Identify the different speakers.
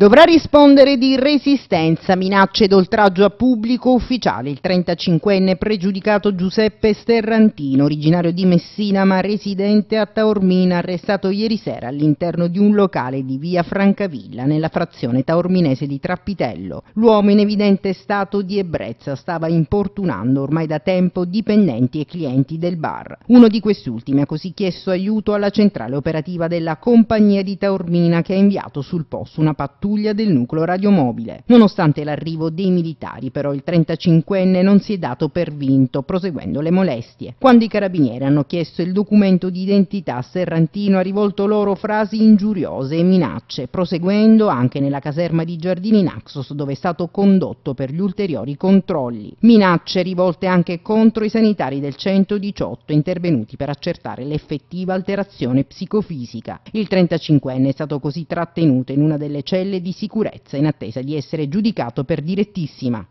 Speaker 1: Dovrà rispondere di resistenza, minacce ed oltraggio a pubblico ufficiale il 35enne pregiudicato Giuseppe Sterrantino, originario di Messina ma residente a Taormina, arrestato ieri sera all'interno di un locale di via Francavilla nella frazione taorminese di Trappitello. L'uomo in evidente stato di ebbrezza stava importunando ormai da tempo dipendenti e clienti del bar. Uno di questi ultimi ha così chiesto aiuto alla centrale operativa della compagnia di Taormina che ha inviato sul posto una pattuglia pattuglia del nucleo radiomobile. Nonostante l'arrivo dei militari, però, il 35enne non si è dato per vinto, proseguendo le molestie. Quando i carabinieri hanno chiesto il documento di identità, Serrantino ha rivolto loro frasi ingiuriose e minacce, proseguendo anche nella caserma di Giardini Naxos, dove è stato condotto per gli ulteriori controlli. Minacce rivolte anche contro i sanitari del 118 intervenuti per accertare l'effettiva alterazione psicofisica. Il 35enne è stato così trattenuto in una delle celle misure di sicurezza in attesa di essere giudicato per direttissima.